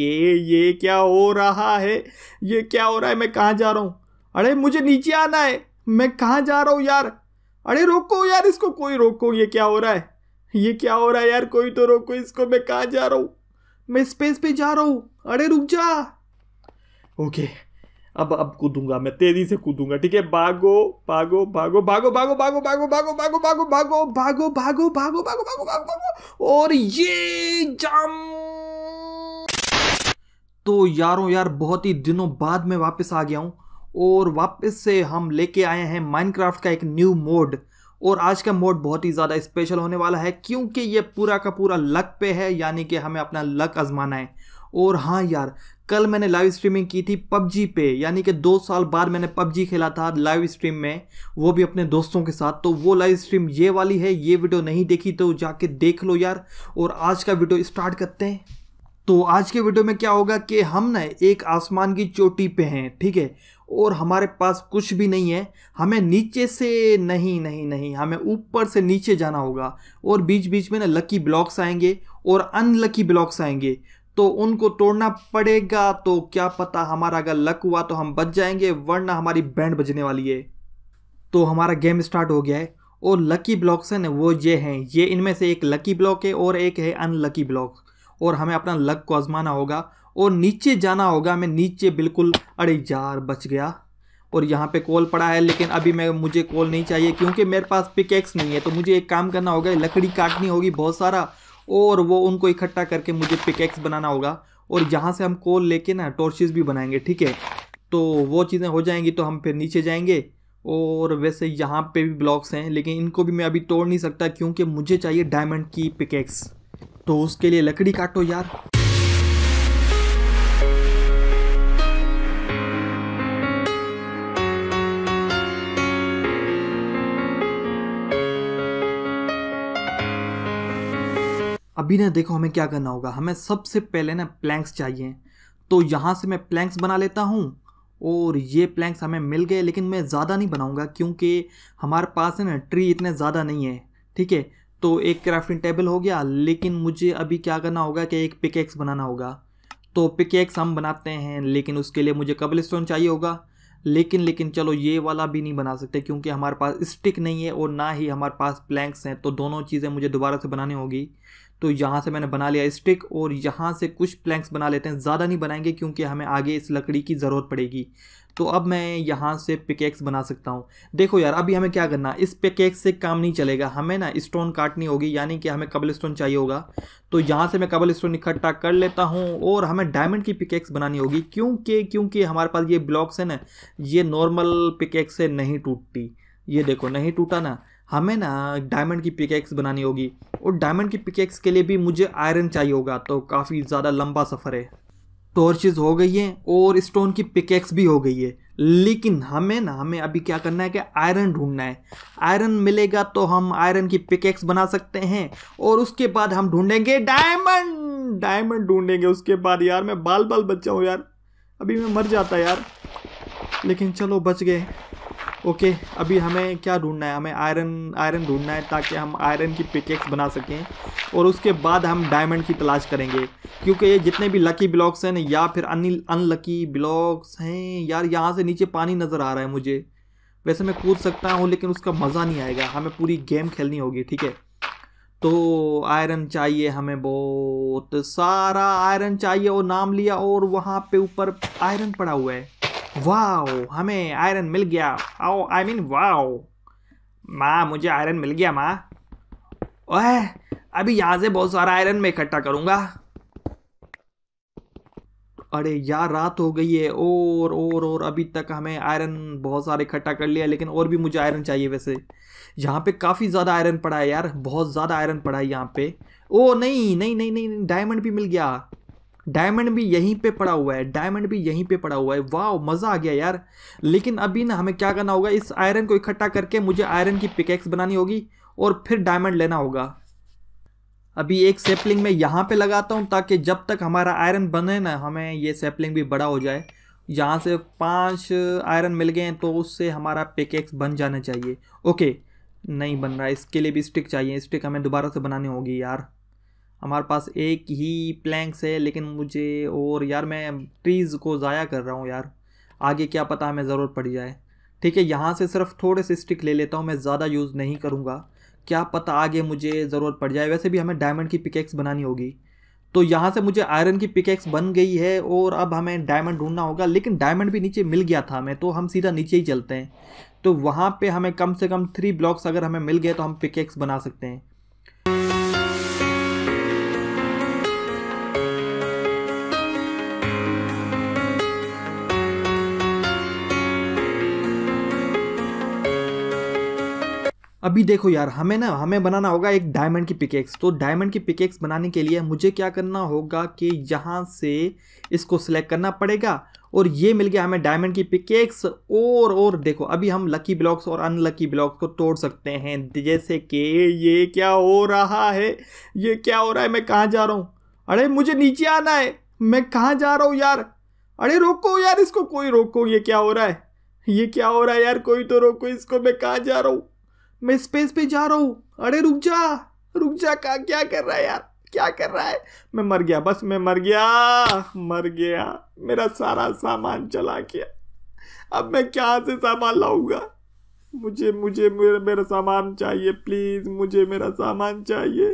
के ये क्या हो रहा है ये क्या हो रहा है मैं कहाँ जा रहा हूँ अरे मुझे नीचे आना है मैं कहाँ जा रहा हूँ यार अरे रोको यार इसको कोई रोको ये क्या हो रहा है ये क्या हो रहा है यार कोई तो रोको इसको मैं कहाँ जा रहा हूँ मैं स्पेस पे जा रहा हूँ अरे रुक जा ओके अब अब कूदूंगा मैं तेजी से कूदूंगा ठीक है भागो भागो भागो भागो भागो भागो भागो भागो भागो भागो भागो भागो भागो भागो भागो भागो भागो भागो और ये जाम तो यारों यार बहुत ही दिनों बाद में वापस आ गया हूँ और वापस से हम लेके आए हैं माइनक्राफ्ट का एक न्यू मोड और आज का मोड बहुत ही ज़्यादा स्पेशल होने वाला है क्योंकि ये पूरा का पूरा लक पे है यानी कि हमें अपना लक आजमाना है और हाँ यार कल मैंने लाइव स्ट्रीमिंग की थी पबजी पे यानी कि दो साल बाद मैंने पबजी खेला था लाइव स्ट्रीम में वो भी अपने दोस्तों के साथ तो वो लाइव स्ट्रीम ये वाली है ये वीडियो नहीं देखी तो जाके देख लो यार और आज का वीडियो स्टार्ट करते हैं तो आज के वीडियो में क्या होगा कि हम ना एक आसमान की चोटी पे हैं ठीक है और हमारे पास कुछ भी नहीं है हमें नीचे से नहीं नहीं नहीं हमें ऊपर से नीचे जाना होगा और बीच बीच में ना लकी ब्लॉक्स आएंगे और अनलकी ब्लॉक्स आएंगे तो उनको तोड़ना पड़ेगा तो क्या पता हमारा अगर लक हुआ तो हम बच जाएंगे वरना हमारी बैंड बजने वाली है तो हमारा गेम स्टार्ट हो गया है और लकी ब्लॉक्स हैं वो ये हैं ये इनमें से एक लकी ब्लॉक है और एक है अनलकी ब्लॉक और हमें अपना लक को आजमाना होगा और नीचे जाना होगा हमें नीचे बिल्कुल अरे यार बच गया और यहाँ पे कॉल पड़ा है लेकिन अभी मैं मुझे कॉल नहीं चाहिए क्योंकि मेरे पास पिकेक्स नहीं है तो मुझे एक काम करना होगा लकड़ी काटनी होगी बहुत सारा और वो उनको इकट्ठा करके मुझे पिकेक्स बनाना होगा और यहाँ से हम कॉल लेके ना टॉर्चेस भी बनाएंगे ठीक है तो वो चीज़ें हो जाएंगी तो हम फिर नीचे जाएंगे और वैसे यहाँ पे भी ब्लॉक्स हैं लेकिन इनको भी मैं अभी तोड़ नहीं सकता क्योंकि मुझे चाहिए डायमंड की पिकेक्स तो उसके लिए लकड़ी काटो यार अभी ना देखो हमें क्या करना होगा हमें सबसे पहले ना प्लैंक्स चाहिए तो यहाँ से मैं प्लैंक्स बना लेता हूँ और ये प्लैंक्स हमें मिल गए लेकिन मैं ज़्यादा नहीं बनाऊँगा क्योंकि हमारे पास है ना ट्री इतने ज़्यादा नहीं है ठीक है तो एक क्राफ्टिंग टेबल हो गया लेकिन मुझे अभी क्या करना होगा कि एक पिकेक्स बनाना होगा तो पिकेक्स हम बनाते हैं लेकिन उसके लिए मुझे कबल स्टोन चाहिए होगा लेकिन लेकिन चलो ये वाला भी नहीं बना सकते क्योंकि हमारे पास स्टिक नहीं है और ना ही हमारे पास प्लैंक्स हैं तो दोनों चीज़ें मुझे दोबारा से बनानी होगी तो यहाँ से मैंने बना लिया स्टिक और यहाँ से कुछ प्लैंक्स बना लेते हैं ज़्यादा नहीं बनाएंगे क्योंकि हमें आगे इस लकड़ी की ज़रूरत पड़ेगी तो अब मैं यहाँ से पिकेक्स बना सकता हूँ देखो यार अभी हमें क्या करना इस पिकेक्स से काम नहीं चलेगा हमें ना स्टोन काटनी होगी यानी कि हमें कबल स्टोन चाहिए होगा तो यहाँ से मैं कबल स्टोन इकट्ठा कर लेता हूँ और हमें डायमंड की पिकेक्स बनानी होगी क्योंकि क्योंकि हमारे पास ये ब्लॉक्स है ना ये नॉर्मल पिकेक्स से नहीं टूटती ये देखो नहीं टूटा ना हमें ना डायमंड की पिकेक्स बनानी होगी और डायमंड की पिकेक्स के लिए भी मुझे आयरन चाहिए होगा तो काफ़ी ज़्यादा लंबा सफ़र है टॉर्चेज हो गई हैं और स्टोन की पिकेक्स भी हो गई है लेकिन हमें ना हमें अभी क्या करना है कि आयरन ढूंढना है आयरन मिलेगा तो हम आयरन की पिकेक्स बना सकते हैं और उसके बाद हम ढूंढेंगे डायमंड डायमंड ढूंढेंगे उसके बाद यार मैं बाल बाल बच्चा हूँ यार अभी मैं मर जाता यार लेकिन चलो बच गए ओके अभी हमें क्या ढूंढना है हमें आयरन आयरन ढूंढना है ताकि हम आयरन की पिकेक्स बना सकें और उसके बाद हम डायमंड की तलाश करेंगे क्योंकि ये जितने भी लकी ब्लॉक्स हैं या फिर अन अनलकी ब्लॉक्स हैं यार यहाँ से नीचे पानी नज़र आ रहा है मुझे वैसे मैं कूद सकता हूँ लेकिन उसका मज़ा नहीं आएगा हमें पूरी गेम खेलनी होगी ठीक है तो आयरन चाहिए हमें बहुत सारा आयरन चाहिए और नाम लिया और वहाँ पे ऊपर आयरन पड़ा हुआ है वाओ हमें आयरन मिल गया आओ आई मीन वाओ माँ मुझे आयरन मिल गया माँ ओह अभी यहाँ से बहुत सारा आयरन मैं इकट्ठा करूँगा अरे यार रात हो गई है और और और अभी तक हमें आयरन बहुत सारे इकट्ठा कर लिया लेकिन और भी मुझे आयरन चाहिए वैसे यहाँ पे काफ़ी ज़्यादा आयरन पड़ा है यार बहुत ज़्यादा आयरन पड़ा है यहाँ पे ओ नहीं नहीं नहीं नहीं, नहीं डायमंड भी मिल गया डायमंड भी यहीं पे पड़ा हुआ है डायमंड भी यहीं पे पड़ा हुआ है वाह मज़ा आ गया यार लेकिन अभी ना हमें क्या करना होगा इस आयरन को इकट्ठा करके मुझे आयरन की पिकेक्स बनानी होगी और फिर डायमंड लेना होगा अभी एक सेपलिंग मैं यहाँ पे लगाता हूँ ताकि जब तक हमारा आयरन बने ना हमें ये सेपलिंग भी बड़ा हो जाए यहाँ से पाँच आयरन मिल गए हैं तो उससे हमारा पिकेक्स बन जाना चाहिए ओके नहीं बन रहा इसके लिए भी स्टिक चाहिए स्टिक हमें दोबारा से बनानी होगी यार हमारे पास एक ही प्लैंक्स है लेकिन मुझे और यार मैं ट्रीज़ को ज़ाया कर रहा हूँ यार आगे क्या पता हमें ज़रूरत पड़ जाए ठीक है यहाँ से सिर्फ थोड़े से स्टिक ले लेता हूँ मैं ज़्यादा यूज़ नहीं करूँगा क्या पता आगे मुझे ज़रूरत पड़ जाए वैसे भी हमें डायमंड की पिकेक्स बनानी होगी तो यहाँ से मुझे आयरन की पिकेक्स बन गई है और अब हमें डायमंड ढूंढना होगा लेकिन डायमंड भी नीचे मिल गया था हमें तो हम सीधा नीचे ही चलते हैं तो वहाँ पे हमें कम से कम थ्री ब्लॉक्स अगर हमें मिल गए तो हम पिकेक्स बना सकते हैं अभी देखो यार हमें ना हमें बनाना होगा एक डायमंड की पिकेक्स तो डायमंड की पिकेक्स बनाने के लिए मुझे क्या करना होगा कि यहाँ से इसको सिलेक्ट करना पड़ेगा और ये मिल गया हमें डायमंड की पिकेक्स और और देखो अभी हम लकी ब्लॉक्स और अनलकी ब्लॉक्स को तोड़ सकते हैं जैसे कि ये क्या हो रहा है ये क्या हो रहा है मैं कहाँ जा रहा हूँ अरे मुझे नीचे आना है मैं कहाँ जा रहा हूँ यार अरे रोको यार इसको कोई रोको ये क्या हो रहा है ये क्या हो रहा है यार कोई तो रोको इसको मैं कहाँ जा रहा हूँ मैं स्पेस पे जा रहा हूँ अरे रुक जा रुक जा का क्या कर रहा है यार क्या कर रहा है मैं मर गया बस मैं मर गया मर गया मेरा सारा सामान चला गया अब मैं क्या से सामान लाऊंगा मुझे मुझे मेरा मेरा सामान चाहिए प्लीज़ मुझे मेरा सामान चाहिए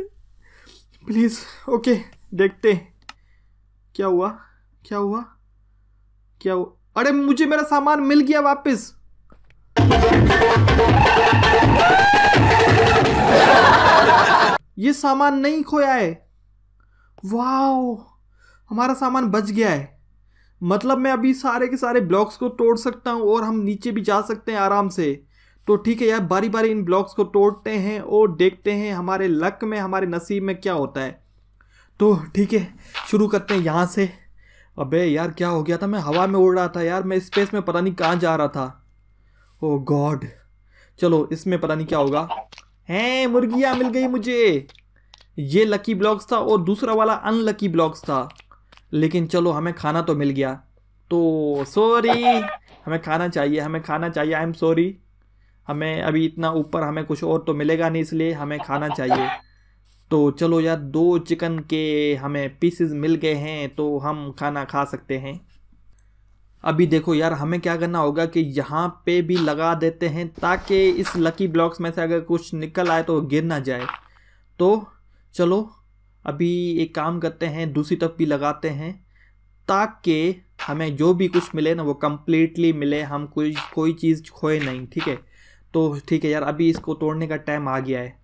प्लीज़ ओके देखते क्या हुआ क्या हुआ क्या हुआ अरे मुझे मेरा सामान मिल गया वापस ये सामान नहीं खोया है वाह हमारा सामान बच गया है मतलब मैं अभी सारे के सारे ब्लॉक्स को तोड़ सकता हूँ और हम नीचे भी जा सकते हैं आराम से तो ठीक है यार बारी बारी इन ब्लॉक्स को तोड़ते हैं और देखते हैं हमारे लक में हमारे नसीब में क्या होता है तो ठीक है शुरू करते हैं यहाँ से अबे यार क्या हो गया था मैं हवा में उड़ रहा था यार मैं स्पेस में पता नहीं कहाँ जा रहा था ओ oh गॉड चलो इसमें पता नहीं क्या होगा हैं मुर्गियाँ मिल गई मुझे ये लकी ब्लॉक्स था और दूसरा वाला अनलकी ब्लॉक्स था लेकिन चलो हमें खाना तो मिल गया तो सॉरी हमें खाना चाहिए हमें खाना चाहिए आई एम सॉरी हमें अभी इतना ऊपर हमें कुछ और तो मिलेगा नहीं इसलिए हमें खाना चाहिए तो चलो यार दो चिकन के हमें पीसेस मिल गए हैं तो हम खाना खा सकते हैं अभी देखो यार हमें क्या करना होगा कि यहाँ पे भी लगा देते हैं ताकि इस लकी ब्लॉक्स में से अगर कुछ निकल आए तो गिर ना जाए तो चलो अभी एक काम करते हैं दूसरी तरफ भी लगाते हैं ताकि हमें जो भी कुछ मिले ना वो कम्प्लीटली मिले हम कोई कोई चीज़ खोए नहीं ठीक है तो ठीक है यार अभी इसको तोड़ने का टाइम आ गया है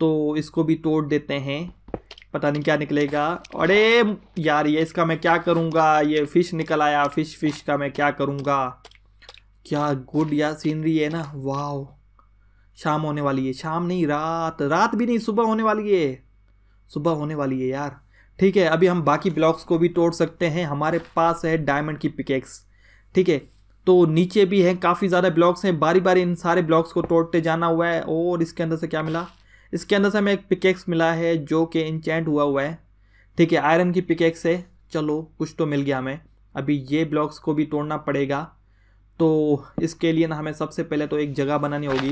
तो इसको भी तोड़ देते हैं पता नहीं क्या निकलेगा अरे यार ये इसका मैं क्या करूँगा ये फिश निकल आया फिश फिश का मैं क्या करूँगा क्या गुड यार सीनरी है ना वाह शाम होने वाली है शाम नहीं रात रात भी नहीं सुबह होने वाली है सुबह होने वाली है यार ठीक है अभी हम बाकी ब्लॉक्स को भी तोड़ सकते हैं हमारे पास है डायमंड की पिकेक्स ठीक है तो नीचे भी है काफ़ी ज़्यादा ब्लॉक्स हैं बारी बारी इन सारे ब्लॉक्स को तोड़ते जाना हुआ है और इसके अंदर से क्या मिला इसके अंदर से हमें एक पिकेक्स मिला है जो कि इंचेंट हुआ हुआ है ठीक है आयरन की पिकेक्स है चलो कुछ तो मिल गया हमें अभी ये ब्लॉक्स को भी तोड़ना पड़ेगा तो इसके लिए ना हमें सबसे पहले तो एक जगह बनानी होगी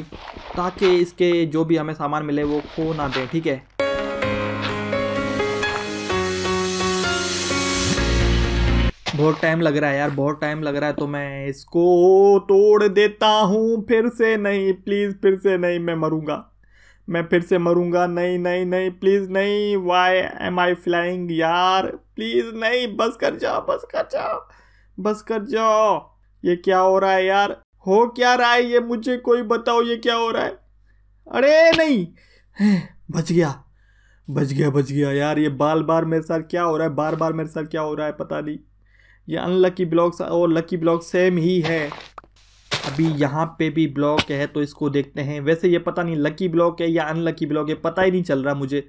ताकि इसके जो भी हमें सामान मिले वो खो ना दें ठीक है बहुत टाइम लग रहा है यार बहुत टाइम लग रहा है तो मैं इसको तोड़ देता हूँ फिर से नहीं प्लीज़ फिर से नहीं मैं मरूँगा मैं फिर से मरूंगा नहीं नहीं नहीं प्लीज़ नहीं वाई एम आई फ्लाइंग यार प्लीज़ नहीं बस कर जाओ बस कर जाओ बस कर जाओ ये क्या हो रहा है यार हो क्या रहा है ये मुझे कोई बताओ ये क्या हो रहा है अरे नहीं बच गया बच गया बच गया यार ये बार बार मेरे साथ क्या हो रहा है बार बार मेरे साथ क्या हो रहा है पता नहीं ये अनलकी ब्लॉक्स और लकी ब्लॉक सेम ही है अभी यहाँ पे भी ब्लॉक है तो इसको देखते हैं वैसे ये पता नहीं लकी ब्लॉक है या अनलकी ब्लॉक है पता ही नहीं चल रहा मुझे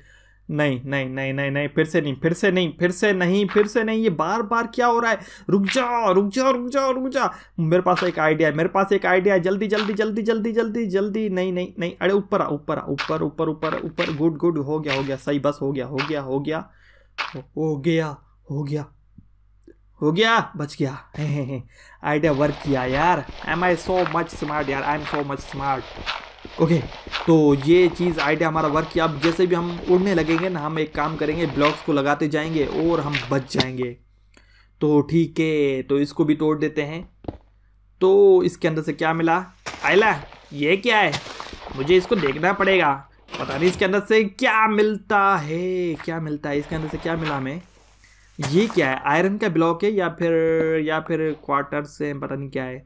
नहीं नहीं नहीं नहीं नहीं फिर से नहीं फिर से नहीं फिर से नहीं फिर से नहीं ये बार बार क्या हो रहा है रुक जाओ रुक जाओ रुक जाओ रुक जाओ मेरे पास एक आइडिया है मेरे पास एक आइडिया है जल्दी जल्दी जल्दी जल्दी जल्दी जल्दी नहीं नहीं नहीं अरे ऊपर आ ऊपर आ ऊपर ऊपर ऊपर ऊपर गुड गुड हो गया हो गया सही बस हो गया हो गया हो गया हो गया हो गया हो गया बच गया आइडिया वर्क किया यार am I so much smart यार I am so much smart okay तो ये चीज़ आइडिया हमारा वर्क किया अब जैसे भी हम उड़ने लगेंगे ना हम एक काम करेंगे ब्लॉक्स को लगाते जाएंगे और हम बच जाएंगे तो ठीक है तो इसको भी तोड़ देते हैं तो इसके अंदर से क्या मिला आयला ये क्या है मुझे इसको देखना पड़ेगा पता नहीं इसके अंदर से क्या मिलता है क्या मिलता है इसके अंदर से क्या मिला हमें ये क्या है आयरन का ब्लॉक है या फिर या फिर क्वार्टर से पता नहीं क्या है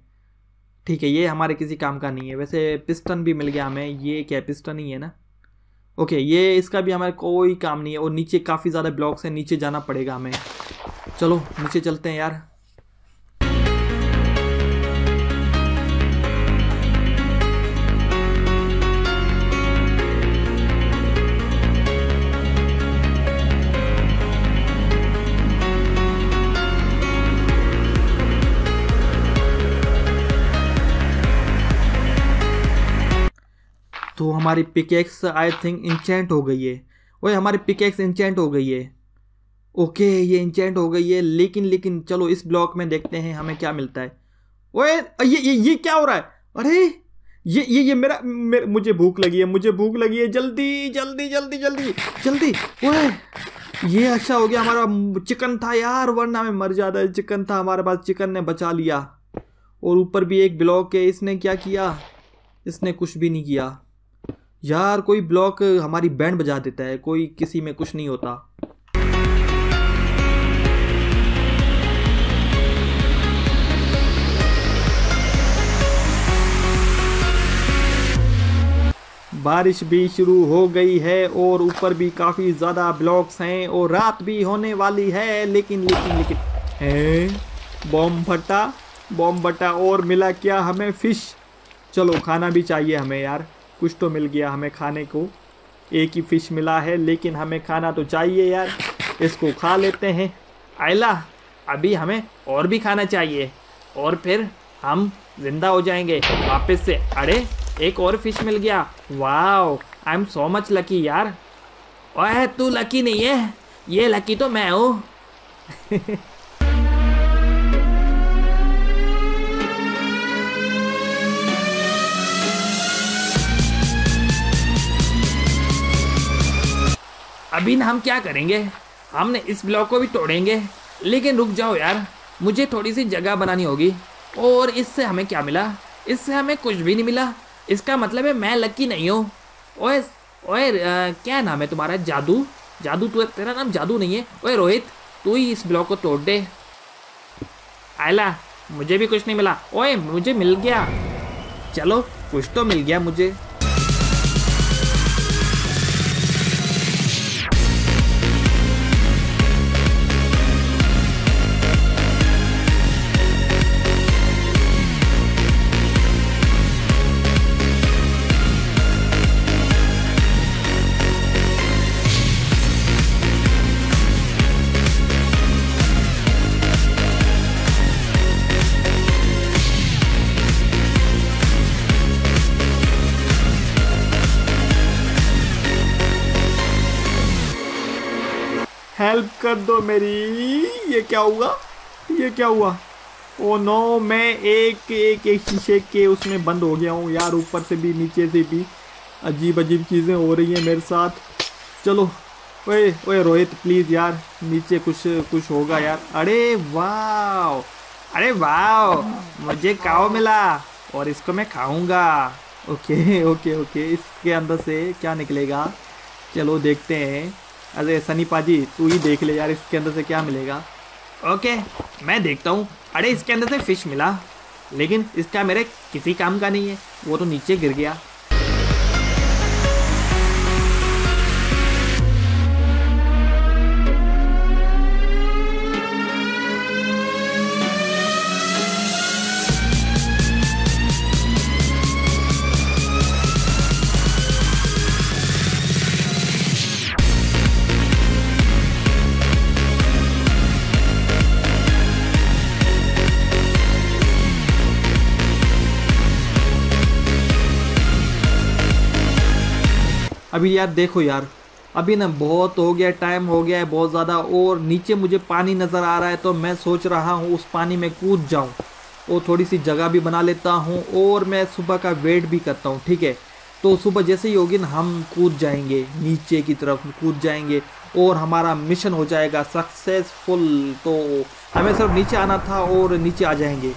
ठीक है ये हमारे किसी काम का नहीं है वैसे पिस्टन भी मिल गया हमें ये क्या है पिस्टन ही है ना ओके ये इसका भी हमारा कोई काम नहीं है और नीचे काफ़ी ज़्यादा ब्लॉक्स हैं नीचे जाना पड़ेगा हमें चलो नीचे चलते हैं यार तो हमारी पिकेक्स आई थिंक इंचेंट हो गई है ओए हमारी पिकेक्स इंचेंट हो गई है ओके ये इंचेंट हो गई है लेकिन लेकिन चलो इस ब्लॉक में देखते हैं हमें क्या मिलता है ओए ये ये ये क्या हो रहा है अरे ये ये ये मेरा मेरे, मुझे भूख लगी है मुझे भूख लगी है जल्दी जल्दी जल्दी जल्दी जल्दी ओए ये अच्छा हो गया हमारा चिकन था यार वरना में मर जाता है चिकन था हमारे पास चिकन ने बचा लिया और ऊपर भी एक ब्लॉक है इसने क्या किया इसने कुछ भी नहीं किया यार कोई ब्लॉक हमारी बैंड बजा देता है कोई किसी में कुछ नहीं होता बारिश भी शुरू हो गई है और ऊपर भी काफ़ी ज़्यादा ब्लॉक्स हैं और रात भी होने वाली है लेकिन लेकिन लेकिन है बॉम भट्टा बॉम भट्टा और मिला क्या हमें फ़िश चलो खाना भी चाहिए हमें यार कुछ तो मिल गया हमें खाने को एक ही फिश मिला है लेकिन हमें खाना तो चाहिए यार इसको खा लेते हैं आयला अभी हमें और भी खाना चाहिए और फिर हम जिंदा हो जाएंगे वापस से अरे एक और फिश मिल गया वाह I am so much lucky यार ओह तू लकी नहीं है ये लकी तो मैं हूँ अभी ना हम क्या करेंगे हमने इस ब्लॉक को भी तोड़ेंगे लेकिन रुक जाओ यार मुझे थोड़ी सी जगह बनानी होगी और इससे हमें क्या मिला इससे हमें कुछ भी नहीं मिला इसका मतलब है मैं लकी नहीं हूँ ओए ओए क्या नाम है तुम्हारा जादू जादू तू तेरा नाम जादू नहीं है ओए रोहित तू ही इस ब्लॉक को तोड़ दे आयला मुझे भी कुछ नहीं मिला ओए मुझे मिल गया चलो कुछ तो मिल गया मुझे कर दो मेरी ये क्या हुआ ये क्या हुआ ओ oh नो मैं एक एक एक शीशे के उसमें बंद हो गया हूँ यार ऊपर से भी नीचे से भी अजीब अजीब चीज़ें हो रही हैं मेरे साथ चलो ओए ओए रोहित प्लीज़ यार नीचे कुछ कुछ होगा यार अरे वाह अरे वाह मुझे काव मिला और इसको मैं खाऊंगा ओके ओके ओके इसके अंदर से क्या निकलेगा चलो देखते हैं अरे सनी पाजी तू ही देख ले यार इसके अंदर से क्या मिलेगा ओके मैं देखता हूँ अरे इसके अंदर से फ़िश मिला लेकिन इसका मेरे किसी काम का नहीं है वो तो नीचे गिर गया अभी यार देखो यार अभी ना बहुत हो गया टाइम हो गया है बहुत ज़्यादा और नीचे मुझे पानी नज़र आ रहा है तो मैं सोच रहा हूँ उस पानी में कूद जाऊँ और थोड़ी सी जगह भी बना लेता हूँ और मैं सुबह का वेट भी करता हूँ ठीक है तो सुबह जैसे ही होगी ना हम कूद जाएंगे नीचे की तरफ कूद जाएंगे और हमारा मिशन हो जाएगा सक्सेसफुल तो हमें सिर्फ नीचे आना था और नीचे आ जाएंगे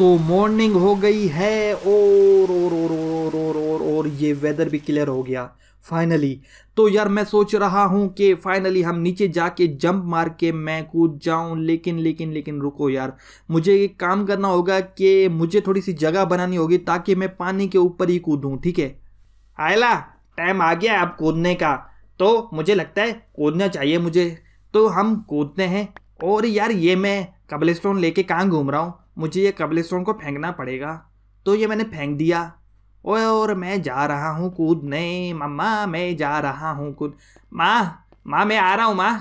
तो मॉर्निंग हो गई है और और और और और और और ये वेदर भी क्लियर हो गया फाइनली तो यार मैं सोच रहा हूँ कि फाइनली हम नीचे जाके जंप मार के मैं कूद जाऊँ लेकिन लेकिन लेकिन रुको यार मुझे एक काम करना होगा कि मुझे थोड़ी सी जगह बनानी होगी ताकि मैं पानी के ऊपर ही कूदूँ ठीक है आयला टाइम आ गया अब कूदने का तो मुझे लगता है कूदना चाहिए मुझे तो हम कूदते हैं और यार ये मैं कबल स्टोन लेके कहाँ घूम रहा हूँ मुझे ये कबलेस्ट्रॉन को फेंकना पड़ेगा तो ये मैंने फेंक दिया और मैं जा रहा हूँ कूदने मम्मा मैं जा रहा हूँ कूद माँ माँ मैं आ रहा हूँ माँ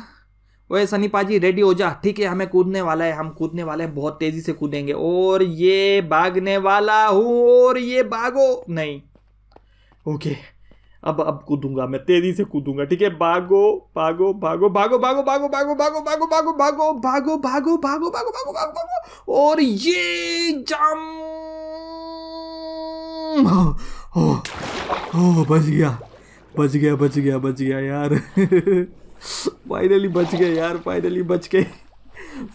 ओए सनी पाजी रेडी हो जा ठीक है हमें कूदने वाला है हम कूदने वाले हैं बहुत तेज़ी से कूदेंगे और ये भागने वाला हूँ और ये भागो नहीं ओके अब अब कूदूंगा मैं तेजी से कूदूंगा ठीक है भागो भागो भागो भागो भागो भागो भागो भागो भागो भागो भागो भागो भागो भागो भागो भागो भागो भागो और ये जाम ओ बच गया बच गया बच गया बच गया यार फाइनली बच गया यार फाइनली बच गए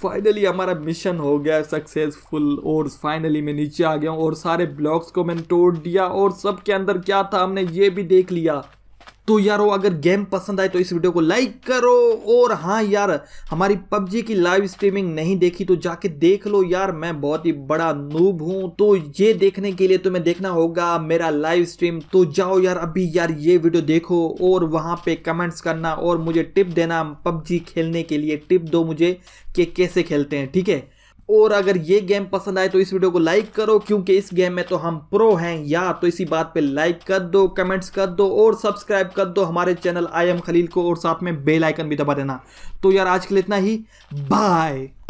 फाइनली हमारा मिशन हो गया सक्सेसफुल और फाइनली मैं नीचे आ गया हूँ और सारे ब्लॉक्स को मैंने तोड़ दिया और सब के अंदर क्या था हमने ये भी देख लिया तो यार वो अगर गेम पसंद आए तो इस वीडियो को लाइक करो और हाँ यार हमारी पबजी की लाइव स्ट्रीमिंग नहीं देखी तो जाके देख लो यार मैं बहुत ही बड़ा नूब हूँ तो ये देखने के लिए तुम्हें देखना होगा मेरा लाइव स्ट्रीम तो जाओ यार अभी यार ये वीडियो देखो और वहाँ पे कमेंट्स करना और मुझे टिप देना पबजी खेलने के लिए टिप दो मुझे कि कैसे खेलते हैं ठीक है और अगर ये गेम पसंद आए तो इस वीडियो को लाइक करो क्योंकि इस गेम में तो हम प्रो हैं या तो इसी बात पे लाइक कर दो कमेंट्स कर दो और सब्सक्राइब कर दो हमारे चैनल आई एम खलील को और साथ में बेल आइकन भी दबा देना तो यार आज के लिए इतना ही बाय